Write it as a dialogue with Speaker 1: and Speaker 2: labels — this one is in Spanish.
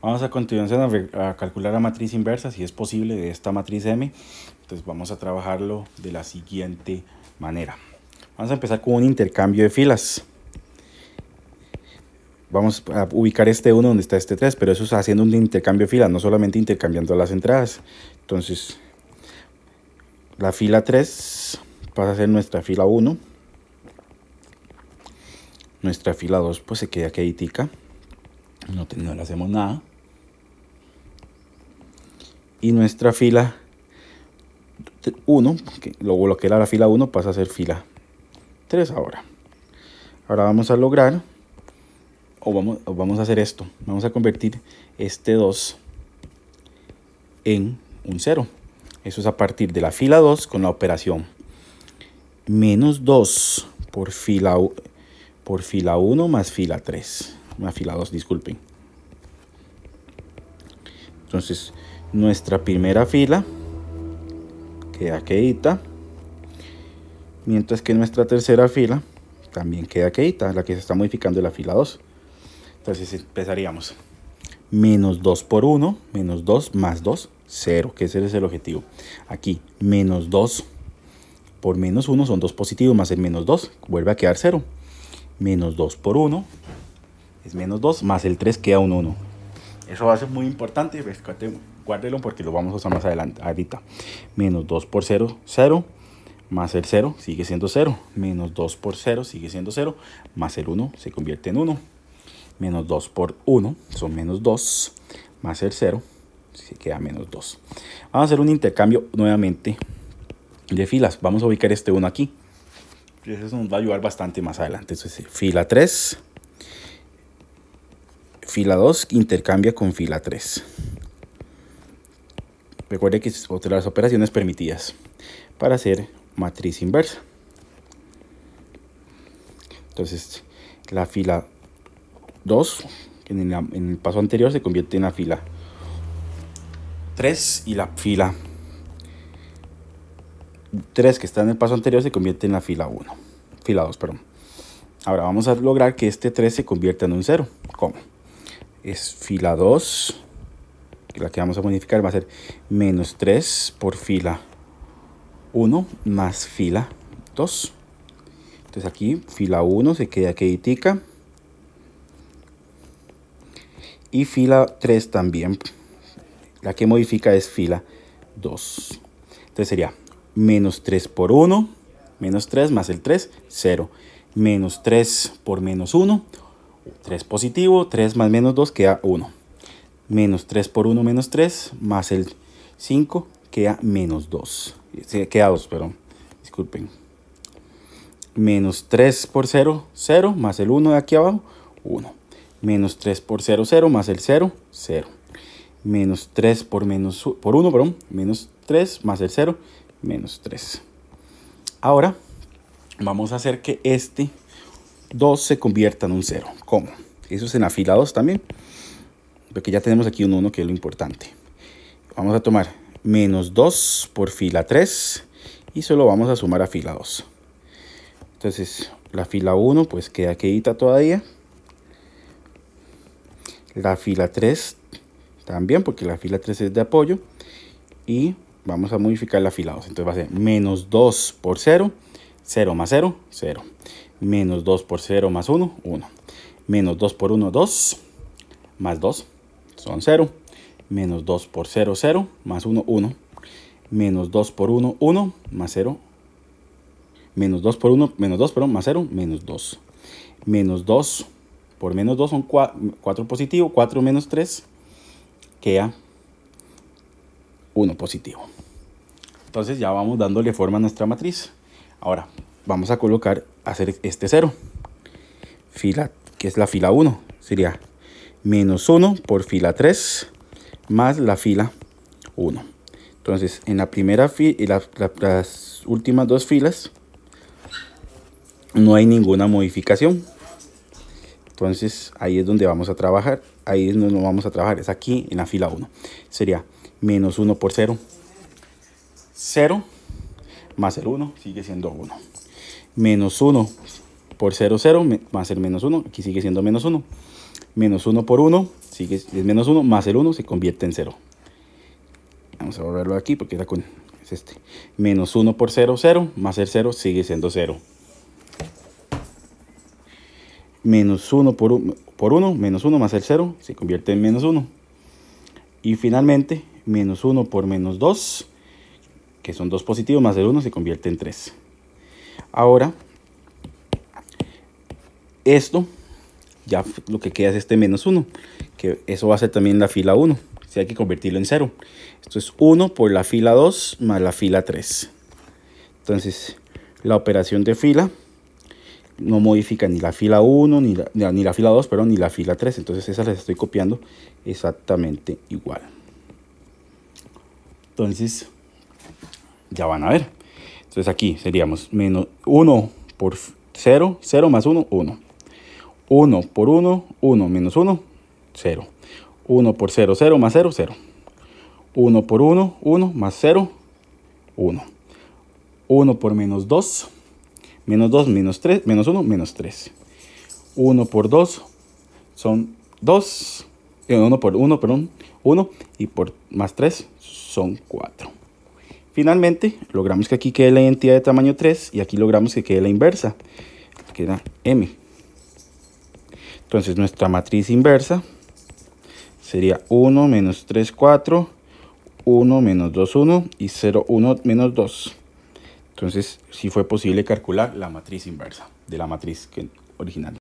Speaker 1: Vamos a continuar a, calcular la matriz inversa, si es posible, de esta matriz M. Entonces vamos a trabajarlo de la siguiente manera. Vamos a empezar con un intercambio de filas. Vamos a ubicar este 1 donde está este 3, pero eso es haciendo un intercambio de filas, no solamente intercambiando las entradas. Entonces, la fila 3 pasa a ser nuestra fila 1. Nuestra fila 2 pues se queda aquí tica no, le hacemos nada. Y nuestra fila 1, que lo que era la fila 1, pasa a ser fila 3 ahora. Ahora vamos a lograr, o vamos, vamos a hacer esto, vamos a convertir este 2 en un 0. Eso es a partir de la fila 2 con la operación menos 2 por fila, por fila 1 más fila 3 afilados, disculpen. Entonces, nuestra primera fila queda quedita, mientras que nuestra tercera fila también queda quedita, la que se está modificando es la fila 2. Entonces empezaríamos menos 2 por 1, menos 2 más 2, 0, que ese es el objetivo. Aquí, menos 2 por menos 1 son 2 positivos más el menos 2, vuelve a quedar 0. Menos 2 por 1 menos 2 más el 3 queda un 1. Eso va a ser muy importante, guárdelo porque lo vamos a usar más adelante, ahorita. Menos 2 por 0, 0. Más el 0 sigue siendo 0. Menos 2 por 0 sigue siendo 0. Más el 1 se convierte en 1. Menos 2 por 1 son menos 2. Más el 0 se queda menos 2. Vamos a hacer un intercambio nuevamente de filas. Vamos a ubicar este 1 aquí. Eso nos va a ayudar bastante más adelante. fila 3 fila 2 intercambia con fila 3. Recuerde que es otra de las operaciones permitidas para hacer matriz inversa. Entonces, la fila 2 en, en el paso anterior se convierte en la fila 3 y la fila 3 que está en el paso anterior se convierte en la fila 1. Fila 2, perdón. Ahora vamos a lograr que este 3 se convierta en un 0. ¿Cómo? es fila 2. La que vamos a modificar va a ser menos 3 por fila 1 más fila 2. Entonces aquí fila 1 se queda queditica. Y fila 3 también. La que modifica es fila 2. Entonces sería menos 3 por 1. Menos 3 más el 3, 0. Menos 3 por menos 1, 3 positivo, 3 más menos 2 queda 1. Menos 3 por 1 menos 3, más el 5 queda menos 2. Queda 2, perdón, disculpen. Menos 3 por 0, 0, más el 1 de aquí abajo, 1. Menos 3 por 0, 0, más el 0, 0. Menos 3 por, menos, por 1, perdón, menos 3, más el 0, menos 3. Ahora vamos a hacer que este 2 se convierta en un 0. ¿Cómo? Eso es en la fila 2 también. Porque ya tenemos aquí un 1 que es lo importante. Vamos a tomar menos 2 por fila 3 y solo vamos a sumar a fila 2. Entonces la fila 1 pues queda quedita todavía. La fila 3 también porque la fila 3 es de apoyo. Y vamos a modificar la fila 2. Entonces va a ser menos 2 por 0. 0 más 0, 0. Menos 2 por 0 más 1, 1. Menos 2 por 1, 2. Más 2, son 0. Menos 2 por 0, 0. Más 1, 1. Menos 2 por 1, 1. Más 0. Menos 2 por 1, menos 2, perdón, más 0, menos 2. Menos 2 por menos 2 son 4, 4 positivo. 4 menos 3 queda 1 positivo. Entonces ya vamos dándole forma a nuestra matriz. Ahora, vamos a colocar, hacer este 0. Fila, que es la fila 1, sería menos 1 por fila 3 más la fila 1. Entonces, en la primera fila y las últimas dos filas no hay ninguna modificación. Entonces, ahí es donde vamos a trabajar. Ahí es donde no vamos a trabajar. Es aquí en la fila 1. Sería menos 1 por 0. 0 más el 1 sigue siendo 1 menos 1 por 0, 0 más el menos 1, aquí sigue siendo menos 1. Menos 1 por 1, sigue, es menos 1, más el 1 se convierte en 0. Vamos a borrarlo aquí porque está con, es este. Menos 1 por 0, 0, más el 0 sigue siendo 0. Menos 1 por 1, por 1, menos 1 más el 0 se convierte en menos 1. Y finalmente, menos 1 por menos 2, que son 2 positivos, más el 1 se convierte en 3. Ahora, esto ya lo que queda es este menos 1, que eso va a ser también la fila 1. Si hay que convertirlo en 0. Esto es 1 por la fila 2 más la fila 3. Entonces, la operación de fila no modifica ni la fila 1, ni la, ni la fila 2, perdón, ni la fila 3. Entonces, esas las estoy copiando exactamente igual. Entonces, ya van a ver. Entonces aquí seríamos 1 por 0, 0 más 1, 1. 1 por 1, 1 menos 1, 0. 1 por 0, 0 más 0, 0. 1 por 1, 1 más 0, 1. 1 por menos 2, menos 2, menos 3, menos 1, menos 3. 1 por 2 son 2. 1 eh, por 1, perdón, 1. Y por más 3 son 4. Finalmente, logramos que aquí quede la identidad de tamaño 3 y aquí logramos que quede la inversa, que era M. Entonces nuestra matriz inversa sería 1 menos 3, 4, 1 menos 2, 1 y 0, 1 menos 2. Entonces sí fue posible calcular la matriz inversa de la matriz original.